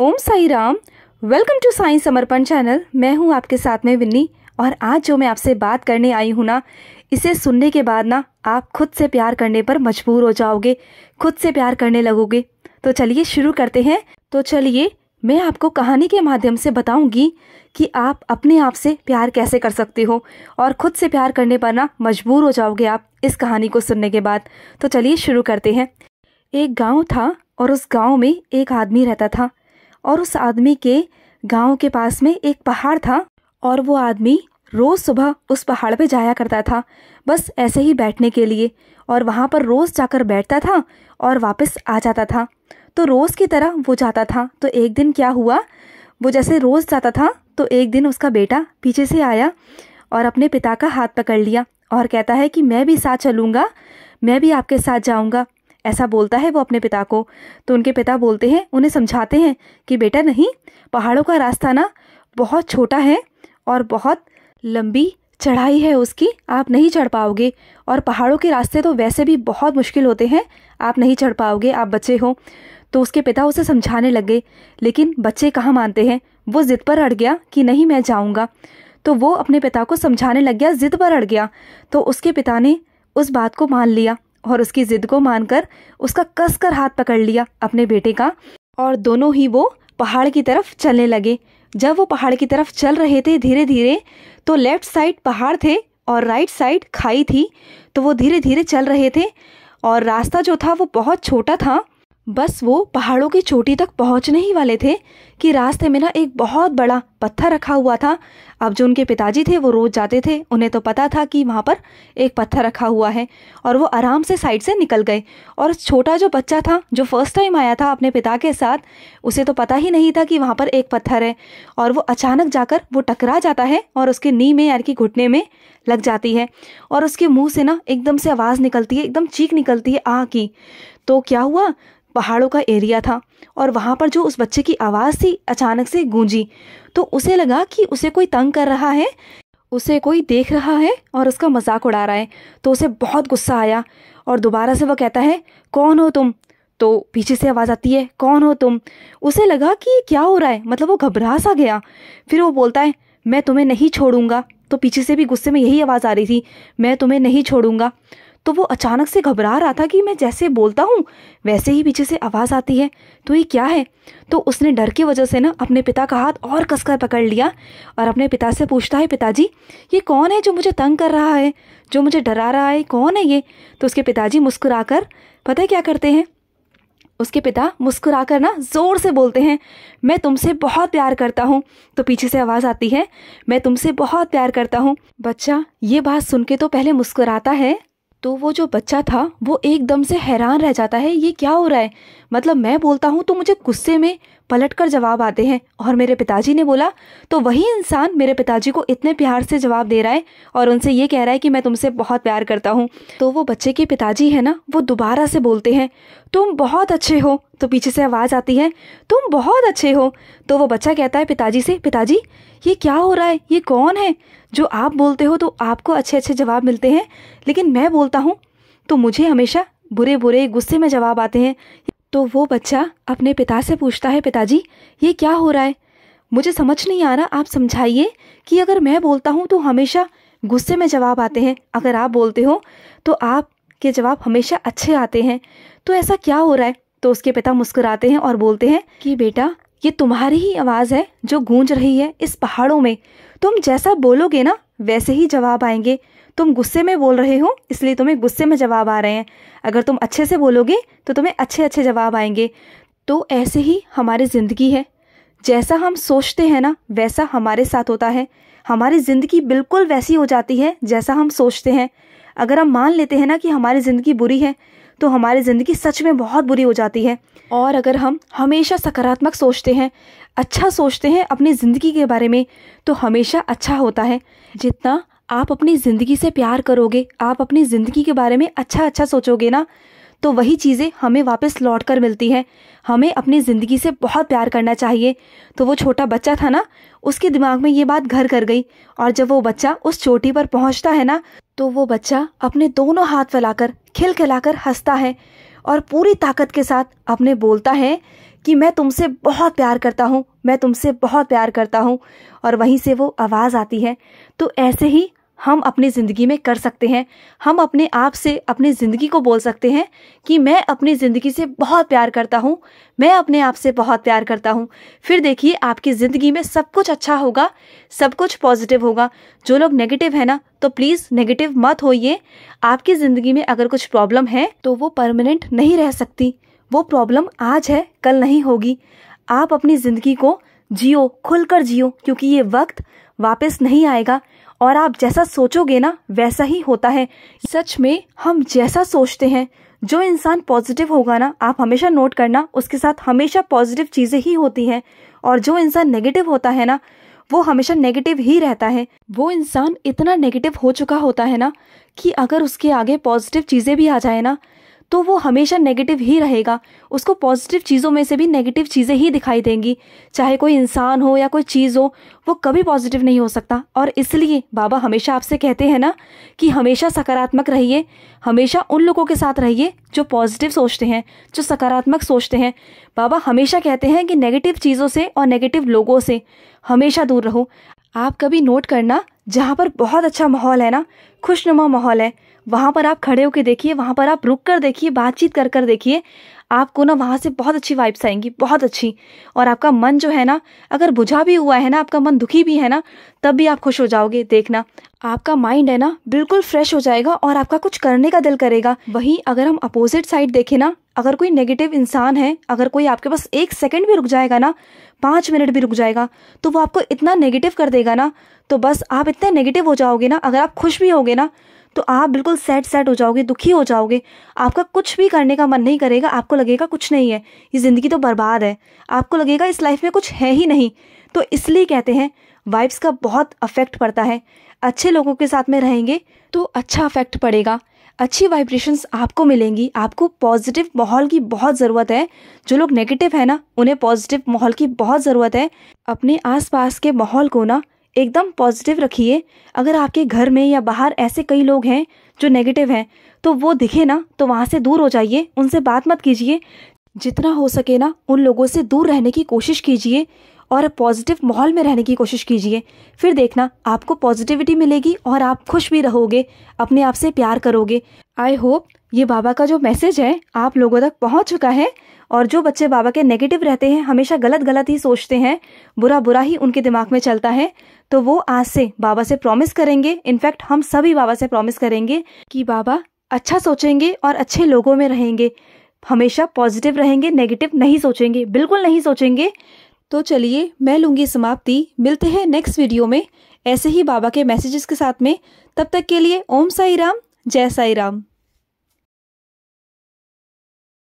Om Sai Ram welcome to science Samarpan channel मैं हूं आपके साथ में विन्नी और आज जो मैं आपसे बात करने आई हूं ना इसे सुनने के बाद ना आप खुद से प्यार करने पर मजबूर हो जाओगे खुद से प्यार करने लगोगे तो चलिए शुरू करते हैं तो चलिए मैं आपको कहानी के माध्यम से बताऊंगी कि आप अपने आप से प्यार कैसे कर सकते हो और खुद से प्यार करने पर ना मजबूर हो जाओगे आप इस कहानी को सुनने के बाद तो चलिए शुरू करते हैं एक गांव था और उस गांव में एक आदमी रहता था और उस आदमी के गांव के पास में एक पहाड़ था और वो आदमी रोज़ सुबह उस पहाड़ पे जाया करता था बस ऐसे ही बैठने के लिए और वहाँ पर रोज़ जाकर बैठता था और वापस आ जाता था तो रोज़ की तरह वो जाता था तो एक दिन क्या हुआ वो जैसे रोज़ जाता था तो एक दिन उसका बेटा पीछे से आया और अपने पिता का हाथ पकड़ लिया और कहता है कि मैं भी साथ चलूँगा मैं भी आपके साथ जाऊँगा ऐसा बोलता है वो अपने पिता को तो उनके पिता बोलते हैं उन्हें समझाते हैं कि बेटा नहीं पहाड़ों का रास्ता ना बहुत छोटा है और बहुत लंबी चढ़ाई है उसकी आप नहीं चढ़ पाओगे और पहाड़ों के रास्ते तो वैसे भी बहुत मुश्किल होते हैं आप नहीं चढ़ पाओगे आप बच्चे हो तो उसके पिता उसे समझाने लग गए लेकिन बच्चे कहाँ मानते हैं वो ज़िद पर अड़ गया कि नहीं मैं जाऊँगा तो वो अपने पिता को समझाने लग गया ज़िद पर अड़ गया तो उसके पिता ने उस बात को मान लिया और उसकी जिद को मानकर उसका कसकर हाथ पकड़ लिया अपने बेटे का और दोनों ही वो पहाड़ की तरफ चलने लगे जब वो पहाड़ की तरफ चल रहे थे धीरे धीरे तो लेफ्ट साइड पहाड़ थे और राइट साइड खाई थी तो वो धीरे धीरे चल रहे थे और रास्ता जो था वो बहुत छोटा था बस वो पहाड़ों की चोटी तक पहुंचने ही वाले थे कि रास्ते में ना एक बहुत बड़ा पत्थर रखा हुआ था अब जो उनके पिताजी थे वो रोज जाते थे उन्हें तो पता था कि वहाँ पर एक पत्थर रखा हुआ है और वो आराम से साइड से निकल गए और छोटा जो बच्चा था जो फर्स्ट टाइम आया था अपने पिता के साथ उसे तो पता ही नहीं था कि वहाँ पर एक पत्थर है और वो अचानक जाकर वो टकरा जाता है और उसके नी में यार की घुटने में लग जाती है और उसके मुँह से ना एकदम से आवाज़ निकलती है एकदम चीख निकलती है आ की तो क्या हुआ पहाड़ों का एरिया था और वहाँ पर जो उस बच्चे की आवाज़ थी अचानक से गूंजी तो उसे लगा कि उसे कोई तंग कर रहा है उसे कोई देख रहा है और उसका मजाक उड़ा रहा है तो उसे बहुत गुस्सा आया और दोबारा से वह कहता है कौन हो तुम तो पीछे से आवाज़ आती है कौन हो तुम उसे लगा कि क्या हो रहा है मतलब वो घबरा सा गया फिर वो बोलता है मैं तुम्हें नहीं छोड़ूंगा तो पीछे से भी गुस्से में यही आवाज़ आ रही थी मैं तुम्हें नहीं छोड़ूंगा तो वो अचानक से घबरा रहा था कि मैं जैसे बोलता हूँ वैसे ही पीछे से आवाज़ आती है तो ये क्या है तो उसने डर की वजह से ना अपने पिता का हाथ और कसकर पकड़ लिया और अपने पिता से पूछता है पिताजी ये कौन है जो मुझे तंग कर रहा है जो मुझे डरा रहा है कौन है ये तो उसके पिताजी मुस्कुरा कर पता है क्या करते हैं उसके पिता मुस्कुरा कर ना ज़ोर से बोलते हैं मैं तुमसे बहुत प्यार करता हूँ तो पीछे से आवाज़ आती है मैं तुमसे बहुत प्यार करता हूँ बच्चा ये बात सुन के तो पहले मुस्कुराता है तो वो जो बच्चा था वो एकदम से हैरान रह जाता है ये क्या हो रहा है मतलब मैं बोलता हूँ तो मुझे गुस्से में पलट कर जवाब आते हैं और मेरे पिताजी ने बोला तो वही इंसान मेरे पिताजी को इतने प्यार से जवाब दे रहा है और उनसे ये कह रहा है कि मैं तुमसे बहुत प्यार करता हूँ तो वो बच्चे के पिताजी है ना वो दोबारा से बोलते हैं तुम बहुत अच्छे हो तो पीछे से आवाज़ आती है तुम बहुत अच्छे हो तो वो बच्चा कहता है पिताजी से पिताजी ये क्या हो रहा है ये कौन है जो आप बोलते हो तो आपको अच्छे अच्छे जवाब मिलते हैं लेकिन मैं बोलता हूँ तो मुझे हमेशा बुरे बुरे गुस्से में जवाब आते हैं तो वो बच्चा अपने पिता से पूछता है पिताजी ये क्या हो रहा है मुझे समझ नहीं आ रहा आप समझाइए कि अगर मैं बोलता हूँ तो हमेशा गुस्से में जवाब आते हैं अगर आप बोलते हो तो आप के जवाब हमेशा अच्छे आते हैं तो ऐसा क्या हो रहा है तो उसके पिता मुस्कुराते हैं और बोलते हैं कि बेटा ये तुम्हारी ही आवाज़ है जो गूंज रही है इस पहाड़ों में तुम जैसा बोलोगे ना वैसे ही जवाब आएंगे तुम गुस्से में बोल रहे हो इसलिए तुम्हें गुस्से में जवाब आ रहे हैं अगर तुम अच्छे से बोलोगे तो तुम्हें अच्छे अच्छे जवाब आएंगे तो ऐसे ही हमारी ज़िंदगी है जैसा हम सोचते हैं ना वैसा हमारे साथ होता है हमारी ज़िंदगी बिल्कुल वैसी हो जाती है जैसा हम सोचते हैं अगर हम मान लेते हैं ना कि हमारी ज़िंदगी बुरी है तो हमारी ज़िंदगी सच में बहुत बुरी हो जाती है और अगर हम हमेशा सकारात्मक सोचते हैं अच्छा सोचते हैं अपनी ज़िंदगी के बारे में तो हमेशा अच्छा होता है जितना आप अपनी ज़िंदगी से प्यार करोगे आप अपनी ज़िंदगी के बारे में अच्छा अच्छा सोचोगे ना तो वही चीज़ें हमें वापस लौट कर मिलती हैं हमें अपनी ज़िंदगी से बहुत प्यार करना चाहिए तो वो छोटा बच्चा था ना उसके दिमाग में ये बात घर कर गई और जब वो बच्चा उस चोटी पर पहुंचता है ना तो वो बच्चा अपने दोनों हाथ फैलाकर खिलखिलाकर हंसता है और पूरी ताकत के साथ अपने बोलता है कि मैं तुमसे बहुत प्यार करता हूँ मैं तुमसे बहुत प्यार करता हूँ और वहीं से वो आवाज़ आती है तो ऐसे ही हम अपनी ज़िंदगी में कर सकते हैं हम अपने आप से अपनी ज़िंदगी को बोल सकते हैं कि मैं अपनी ज़िंदगी से बहुत प्यार करता हूँ मैं अपने आप से बहुत प्यार करता हूँ फिर देखिए आपकी ज़िंदगी में सब कुछ अच्छा होगा सब कुछ पॉजिटिव होगा जो लोग नेगेटिव है ना तो प्लीज़ नेगेटिव मत होइए आपकी ज़िंदगी में अगर कुछ प्रॉब्लम है तो वो परमानेंट नहीं रह सकती वो प्रॉब्लम आज है कल नहीं होगी आप अपनी ज़िंदगी को जियो खुलकर जियो क्योंकि ये वक्त वापस नहीं आएगा और आप जैसा सोचोगे ना वैसा ही होता है सच में हम जैसा सोचते हैं जो इंसान पॉजिटिव होगा ना आप हमेशा नोट करना उसके साथ हमेशा पॉजिटिव चीज़ें ही होती हैं और जो इंसान नेगेटिव होता है ना वो हमेशा नेगेटिव ही रहता है वो इंसान इतना नेगेटिव हो चुका होता है ना कि अगर उसके आगे पॉजिटिव चीज़ें भी आ जाए ना तो वो हमेशा नेगेटिव ही रहेगा उसको पॉजिटिव चीज़ों में से भी नेगेटिव चीज़ें ही दिखाई देंगी चाहे कोई इंसान हो या कोई चीज़ हो वो कभी पॉजिटिव नहीं हो सकता और इसलिए बाबा हमेशा आपसे कहते हैं ना कि हमेशा सकारात्मक रहिए हमेशा उन लोगों के साथ रहिए जो पॉजिटिव सोचते हैं जो सकारात्मक सोचते हैं बाबा हमेशा कहते हैं कि नेगेटिव चीज़ों से और नेगेटिव लोगों से हमेशा दूर रहो आप कभी नोट करना जहाँ पर बहुत अच्छा माहौल है ना खुशनुमा माहौल है वहाँ पर आप खड़े होकर देखिए वहाँ पर आप रुक कर देखिए बातचीत कर कर देखिए आपको ना वहाँ से बहुत अच्छी वाइब्स आएंगी बहुत अच्छी और आपका मन जो है ना अगर बुझा भी हुआ है ना आपका मन दुखी भी है ना तब भी आप खुश हो जाओगे देखना आपका माइंड है ना बिल्कुल फ्रेश हो जाएगा और आपका कुछ करने का दिल करेगा वही अगर हम अपोजिट साइड देखें ना अगर कोई नेगेटिव इंसान है अगर कोई आपके पास एक सेकंड भी रुक जाएगा ना पाँच मिनट भी रुक जाएगा तो वो आपको इतना नेगेटिव कर देगा ना तो बस आप इतने नेगेटिव हो जाओगे ना अगर आप खुश भी होगे ना तो आप बिल्कुल सैड सैड हो जाओगे दुखी हो जाओगे आपका कुछ भी करने का मन नहीं करेगा आपको लगेगा कुछ नहीं है ये ज़िंदगी तो बर्बाद है आपको लगेगा इस लाइफ में कुछ है ही नहीं तो इसलिए कहते हैं वाइब्स का बहुत अफेक्ट पड़ता है अच्छे लोगों के साथ में रहेंगे तो अच्छा अफेक्ट पड़ेगा अच्छी वाइब्रेशंस आपको मिलेंगी आपको पॉजिटिव माहौल की बहुत ज़रूरत है जो लोग नेगेटिव है ना उन्हें पॉजिटिव माहौल की बहुत ज़रूरत है अपने आसपास के माहौल को ना एकदम पॉजिटिव रखिए अगर आपके घर में या बाहर ऐसे कई लोग हैं जो नेगेटिव हैं तो वो दिखे ना तो वहाँ से दूर हो जाइए उनसे बात मत कीजिए जितना हो सके ना उन लोगों से दूर रहने की कोशिश कीजिए और पॉजिटिव माहौल में रहने की कोशिश कीजिए फिर देखना आपको पॉजिटिविटी मिलेगी और आप खुश भी रहोगे अपने आप से प्यार करोगे आई होप ये बाबा का जो मैसेज है आप लोगों तक पहुंच चुका है और जो बच्चे बाबा के नेगेटिव रहते हैं हमेशा गलत गलत ही सोचते हैं बुरा बुरा ही उनके दिमाग में चलता है तो वो आज से बाबा से प्रॉमिस करेंगे इनफैक्ट हम सभी बाबा से प्रॉमिस करेंगे कि बाबा अच्छा सोचेंगे और अच्छे लोगों में रहेंगे हमेशा पॉजिटिव रहेंगे नेगेटिव नहीं सोचेंगे बिल्कुल नहीं सोचेंगे तो चलिए मैं लूँगी समाप्ति मिलते हैं नेक्स्ट वीडियो में ऐसे ही बाबा के मैसेजेस के साथ में तब तक के लिए ओम साई राम जय साई राम